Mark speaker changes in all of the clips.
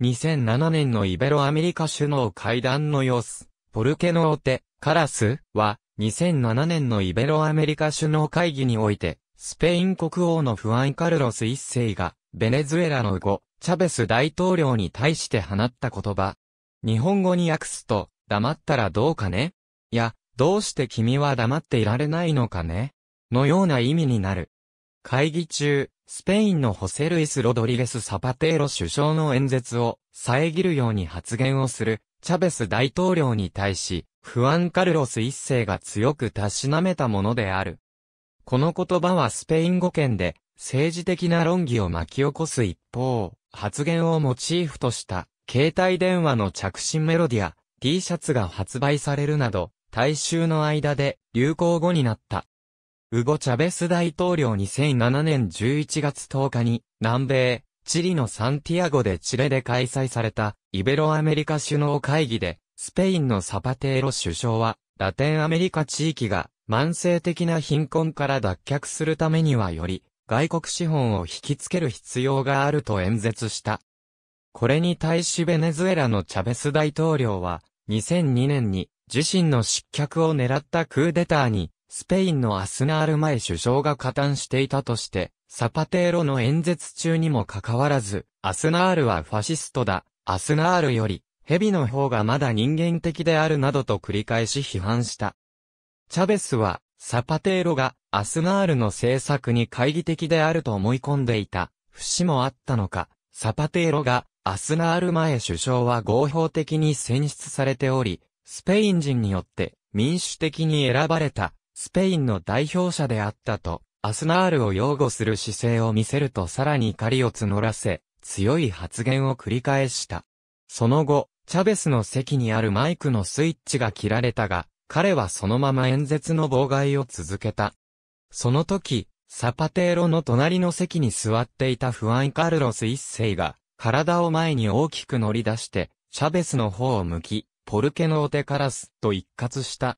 Speaker 1: 2007年のイベロアメリカ首脳会談の様子、ポルケノーテ、カラスは、2007年のイベロアメリカ首脳会議において、スペイン国王のフアン・カルロス一世が、ベネズエラの後、チャベス大統領に対して放った言葉。日本語に訳すと、黙ったらどうかねいや、どうして君は黙っていられないのかねのような意味になる。会議中、スペインのホセルイス・ロドリゲス・サパテーロ首相の演説を遮るように発言をするチャベス大統領に対し、フアン・カルロス一世が強くたしなめたものである。この言葉はスペイン語圏で政治的な論議を巻き起こす一方、発言をモチーフとした携帯電話の着信メロディア、T シャツが発売されるなど、大衆の間で流行語になった。ウゴ・チャベス大統領2007年11月10日に、南米、チリのサンティアゴでチレで開催された、イベロアメリカ首脳会議で、スペインのサパテーロ首相は、ラテンアメリカ地域が、慢性的な貧困から脱却するためにはより、外国資本を引きつける必要があると演説した。これに対しベネズエラのチャベス大統領は、2002年に自身の失脚を狙ったクーデターにスペインのアスナール前首相が加担していたとして、サパテーロの演説中にもかかわらず、アスナールはファシストだ、アスナールより、蛇の方がまだ人間的であるなどと繰り返し批判した。チャベスは、サパテーロが、アスナールの政策に懐疑的であると思い込んでいた、節もあったのか、サパテーロが、アスナール前首相は合法的に選出されており、スペイン人によって民主的に選ばれたスペインの代表者であったと、アスナールを擁護する姿勢を見せるとさらに怒りを募らせ、強い発言を繰り返した。その後、チャベスの席にあるマイクのスイッチが切られたが、彼はそのまま演説の妨害を続けた。その時、サパテーロの隣の席に座っていたフアン・カルロス一世が、体を前に大きく乗り出して、チャベスの方を向き、ポルケノーテカラスと一括した。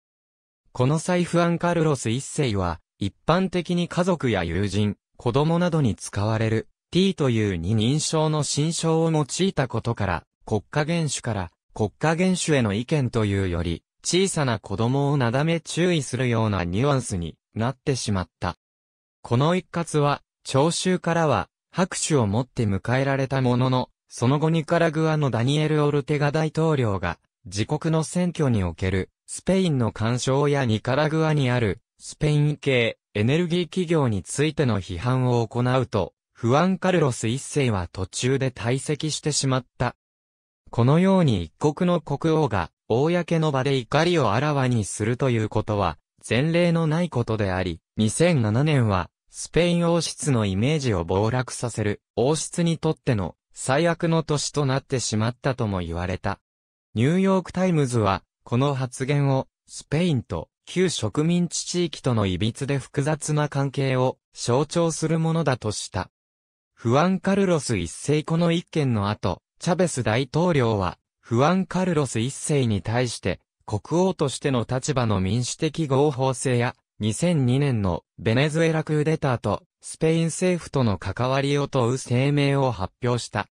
Speaker 1: この際フアンカルロス一世は、一般的に家族や友人、子供などに使われる t という二人称の心象を用いたことから、国家元首から国家元首への意見というより、小さな子供をなだめ注意するようなニュアンスになってしまった。この一括は、聴衆からは拍手をもって迎えられたものの、その後ニカラグアのダニエル・オルテガ大統領が、自国の選挙におけるスペインの干渉やニカラグアにある、スペイン系、エネルギー企業についての批判を行うと、フアン・カルロス一世は途中で退席してしまった。このように一国の国王が、公の場で怒りをあらわにするということは、前例のないことであり、2007年は、スペイン王室のイメージを暴落させる、王室にとっての最悪の年となってしまったとも言われた。ニューヨークタイムズは、この発言を、スペインと旧植民地地域との歪で複雑な関係を象徴するものだとした。フアン・カルロス一世この一件の後、チャベス大統領は、フアン・カルロス一世に対して、国王としての立場の民主的合法性や、2002年のベネズエラクーデターと、スペイン政府との関わりを問う声明を発表した。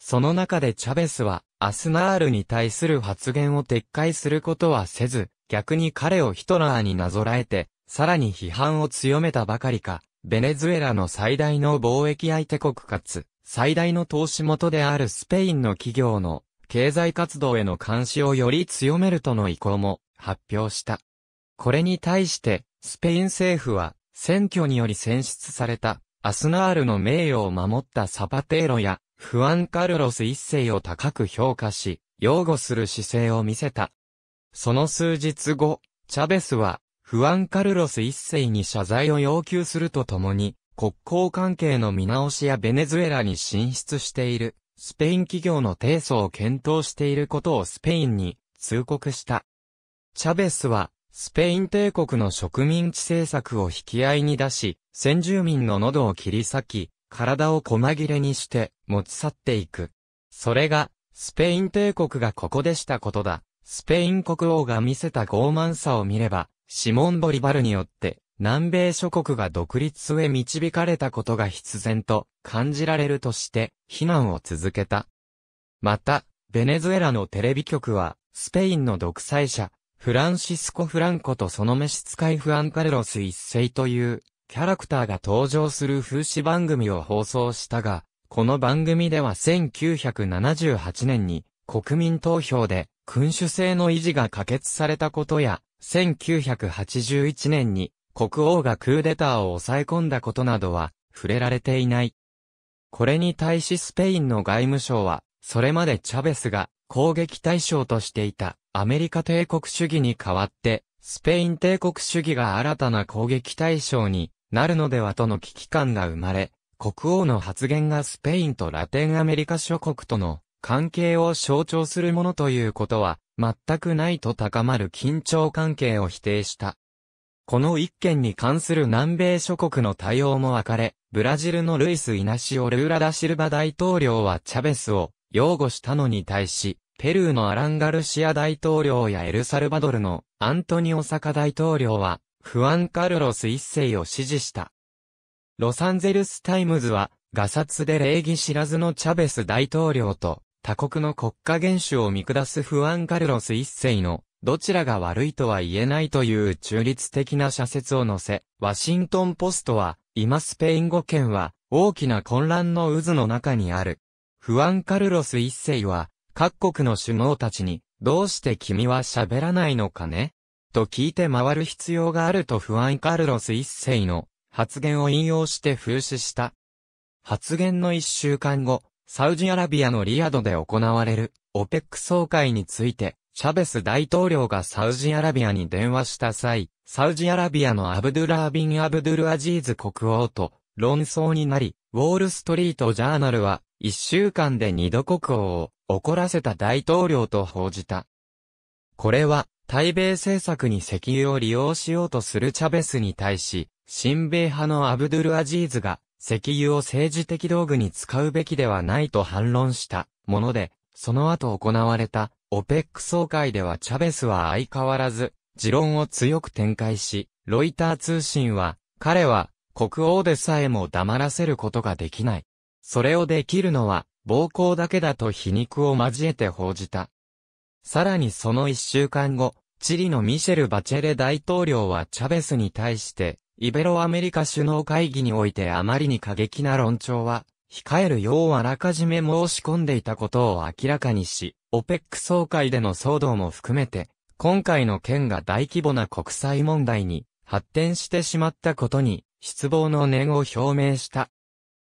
Speaker 1: その中でチャベスは、アスナールに対する発言を撤回することはせず、逆に彼をヒトラーになぞらえて、さらに批判を強めたばかりか、ベネズエラの最大の貿易相手国かつ、最大の投資元であるスペインの企業の経済活動への監視をより強めるとの意向も発表した。これに対して、スペイン政府は、選挙により選出された、アスナールの名誉を守ったサパテーロや、フアン・カルロス一世を高く評価し、擁護する姿勢を見せた。その数日後、チャベスは、フアン・カルロス一世に謝罪を要求するとともに、国交関係の見直しやベネズエラに進出している、スペイン企業の提訴を検討していることをスペインに通告した。チャベスは、スペイン帝国の植民地政策を引き合いに出し、先住民の喉を切り裂き、体を細切れにして持ち去っていく。それが、スペイン帝国がここでしたことだ。スペイン国王が見せた傲慢さを見れば、シモン・ボリバルによって、南米諸国が独立へ導かれたことが必然と感じられるとして、非難を続けた。また、ベネズエラのテレビ局は、スペインの独裁者、フランシスコ・フランコとその召使いフアンカルロス一世というキャラクターが登場する風刺番組を放送したが、この番組では1978年に国民投票で君主制の維持が可決されたことや、1981年に国王がクーデターを抑え込んだことなどは触れられていない。これに対しスペインの外務省は、それまでチャベスが攻撃対象としていたアメリカ帝国主義に代わって、スペイン帝国主義が新たな攻撃対象になるのではとの危機感が生まれ、国王の発言がスペインとラテンアメリカ諸国との関係を象徴するものということは全くないと高まる緊張関係を否定した。この一件に関する南米諸国の対応も分かれ、ブラジルのルイス・イナシオ・ルーラ・ダ・シルバ大統領はチャベスを擁護したのに対し、ペルーのアラン・ガルシア大統領やエルサルバドルのアントニオ・サカ大統領はフアン・カルロス一世を支持した。ロサンゼルス・タイムズは、ガサツで礼儀知らずのチャベス大統領と、他国の国家元首を見下すフアン・カルロス一世の、どちらが悪いとは言えないという中立的な社説を載せ、ワシントン・ポストは、今スペイン語圏は、大きな混乱の渦の中にある。フアン・カルロス一世は、各国の首脳たちに、どうして君は喋らないのかねと聞いて回る必要があると不安カルロス一世の発言を引用して風刺した。発言の一週間後、サウジアラビアのリヤドで行われるオペック総会について、チャベス大統領がサウジアラビアに電話した際、サウジアラビアのアブドゥラービン・アブドゥルアジーズ国王と論争になり、ウォール・ストリート・ジャーナルは、一週間で二度国王を怒らせた大統領と報じた。これは、対米政策に石油を利用しようとするチャベスに対し、親米派のアブドゥルアジーズが、石油を政治的道具に使うべきではないと反論したもので、その後行われたオペック総会ではチャベスは相変わらず、持論を強く展開し、ロイター通信は、彼は国王でさえも黙らせることができない。それをできるのは、暴行だけだと皮肉を交えて報じた。さらにその一週間後、チリのミシェル・バチェレ大統領はチャベスに対して、イベロアメリカ首脳会議においてあまりに過激な論調は、控えるようあらかじめ申し込んでいたことを明らかにし、オペック総会での騒動も含めて、今回の件が大規模な国際問題に発展してしまったことに、失望の念を表明した。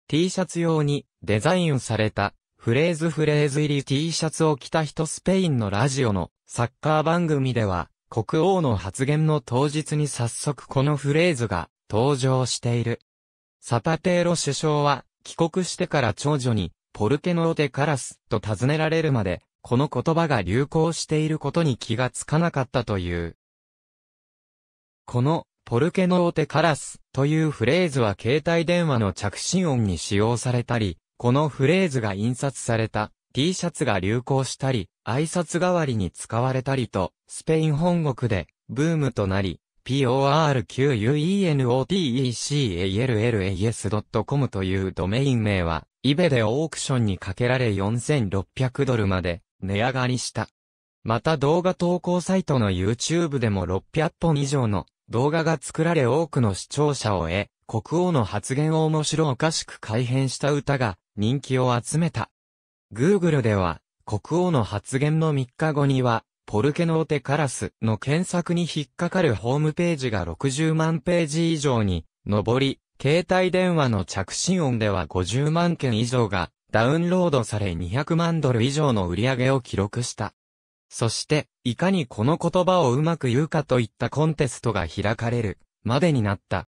Speaker 1: T シャツ用にデザインされたフレーズフレーズ入り T シャツを着た人スペインのラジオのサッカー番組では、国王の発言の当日に早速このフレーズが登場している。サパテーロ首相は、帰国してから長女に、ポルケノーテカラスと尋ねられるまで、この言葉が流行していることに気がつかなかったという。この、ポルケノーテカラスというフレーズは携帯電話の着信音に使用されたり、このフレーズが印刷された T シャツが流行したり、挨拶代わりに使われたりと、スペイン本国でブームとなり、porquenotecallas.com というドメイン名は、イベでオークションにかけられ4600ドルまで値上がりした。また動画投稿サイトの YouTube でも600本以上の動画が作られ多くの視聴者を得、国王の発言を面白おかしく改変した歌が人気を集めた。Google では、国王の発言の3日後には、ポルケノーテカラスの検索に引っかかるホームページが60万ページ以上に上り、携帯電話の着信音では50万件以上がダウンロードされ200万ドル以上の売り上げを記録した。そして、いかにこの言葉をうまく言うかといったコンテストが開かれるまでになった。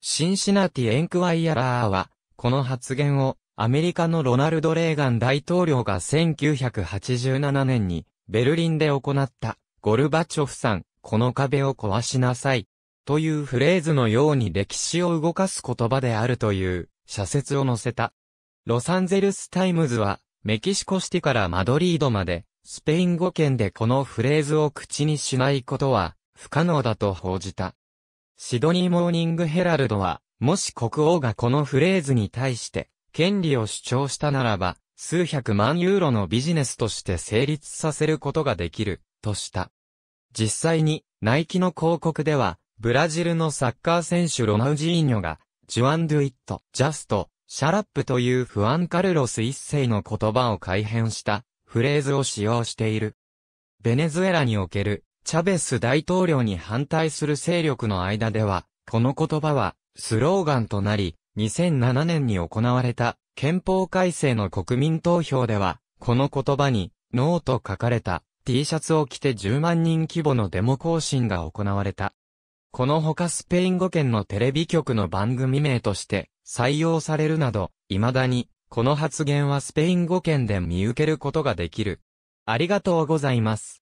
Speaker 1: シンシナティエンクワイアラーは、この発言をアメリカのロナルド・レーガン大統領が1987年にベルリンで行ったゴルバチョフさん、この壁を壊しなさい。というフレーズのように歴史を動かす言葉であるという社説を載せた。ロサンゼルスタイムズはメキシコシティからマドリードまでスペイン語圏でこのフレーズを口にしないことは不可能だと報じた。シドニーモーニングヘラルドはもし国王がこのフレーズに対して権利を主張したならば、数百万ユーロのビジネスとして成立させることができる、とした。実際に、ナイキの広告では、ブラジルのサッカー選手ロナウジーニョが、ジュアンドゥイット、ジャスト、シャラップというフアンカルロス一世の言葉を改変したフレーズを使用している。ベネズエラにおけるチャベス大統領に反対する勢力の間では、この言葉はスローガンとなり、2007年に行われた憲法改正の国民投票では、この言葉に、ノーと書かれた T シャツを着て10万人規模のデモ行進が行われた。このほかスペイン語圏のテレビ局の番組名として採用されるなど、未だに、この発言はスペイン語圏で見受けることができる。ありがとうございます。